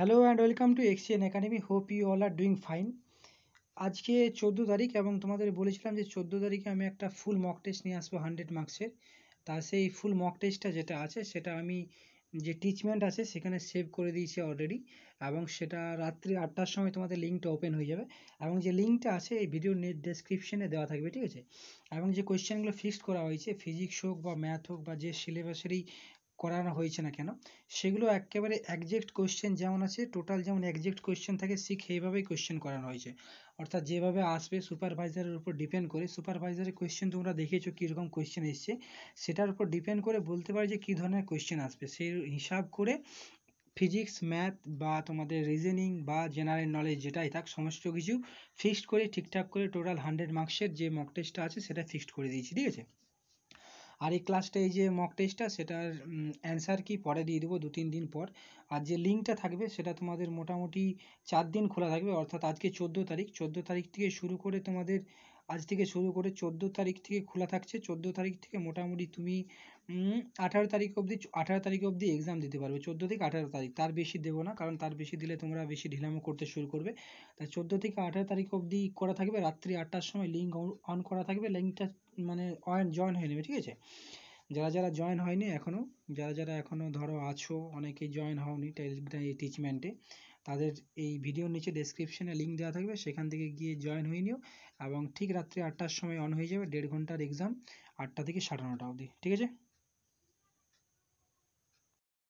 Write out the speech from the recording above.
hello and welcome to এক্সিয়ান academy hope you all are doing fine আজকে চোদ্দো তারিখ এবং তোমাদের বলেছিলাম যে চোদ্দো তারিখে আমি একটা ফুল মক টেস্ট নিয়ে আসবো হান্ড্রেড মার্কসের তা সেই ফুল মক টেস্টটা যেটা আছে সেটা আমি যে টিচমেন্ট আছে সেখানে সেভ করে দিয়েছি অলরেডি এবং সেটা রাত্রি আটটার সময় তোমাদের লিঙ্কটা ওপেন হয়ে যাবে এবং যে লিঙ্কটা আছে এই ভিডিও নেট ডেসক্রিপশনে দেওয়া থাকবে ঠিক আছে এবং যে কোয়েশ্চেনগুলো ফিক্সড করা হয়েছে ফিজিক্স হোক বা ম্যাথ হোক বা যে সিলেবাসেরই করানো হয়েছে না কেন সেগুলো একেবারে একজ্যাক্ট কোয়েশ্চেন যেমন আছে টোটাল যেমন একজ্যাক্ট কোশ্চেন থাকে শিখ সেইভাবেই কোশ্চেন করানো হয়েছে অর্থাৎ যেভাবে আসবে সুপারভাইজারের উপর ডিপেন্ড করে সুপারভাইজারের কোয়েশ্চেন তোমরা দেখেছো কীরকম কোশ্চেন এসছে সেটার উপর ডিপেন্ড করে বলতে পারি যে কী ধরনের কোশ্চেন আসবে সেই হিসাব করে ফিজিক্স ম্যাথ বা তোমাদের রিজনিং বা জেনারেল নলেজ যেটাই থাক সমস্ত কিছু ফিক্সড করে ঠিকঠাক করে টোটাল হান্ড্রেড মার্কসের যে মক টেস্টটা আছে সেটা ফিক্সড করে দিয়েছি ঠিক আছে আর এই ক্লাসটা এই যে মক টেস্টটা সেটার অ্যান্সার কি পরে দিয়ে দেবো দু তিন দিন পর আর যে লিঙ্কটা থাকবে সেটা তোমাদের মোটামুটি চার দিন খোলা থাকবে অর্থাৎ আজকে চোদ্দো তারিখ চোদ্দো তারিখ থেকে শুরু করে তোমাদের আজ থেকে শুরু করে চোদ্দ তারিখ থেকে খোলা থাকছে চোদ্দ তারিখ থেকে মোটামুটি তুমি আঠারো তারিখ অবধি আঠারো তারিখ অবধি exam দিতে পারবে চোদ্দো থেকে আঠারো তারিখ তার বেশি দেবো না কারণ তার বেশি দিলে তোমরা বেশি ঢিলামো করতে শুরু করবে তাই চোদ্দ থেকে আঠারো তারিখ অবধি করা থাকবে রাত্রি আটটার সময় link on করা থাকবে link টা মানে join হয়ে নেবে ঠিক আছে যারা যারা join হয়নি এখনো যারা যারা এখনো ধরো আছো অনেকেই join হওনি টেলিগ্রাম মানে teachment এ তাদের এই ভিডিওর নিচে ডেসক্রিপশানে লিঙ্ক দেওয়া থাকবে সেখান থেকে গিয়ে জয়েন হয়ে নিও এবং ঠিক রাত্রি আটটার সময় অন হয়ে যাবে দেড় ঘন্টার এক্সাম আটটা থেকে সাড়ে নটা অবধি ঠিক আছে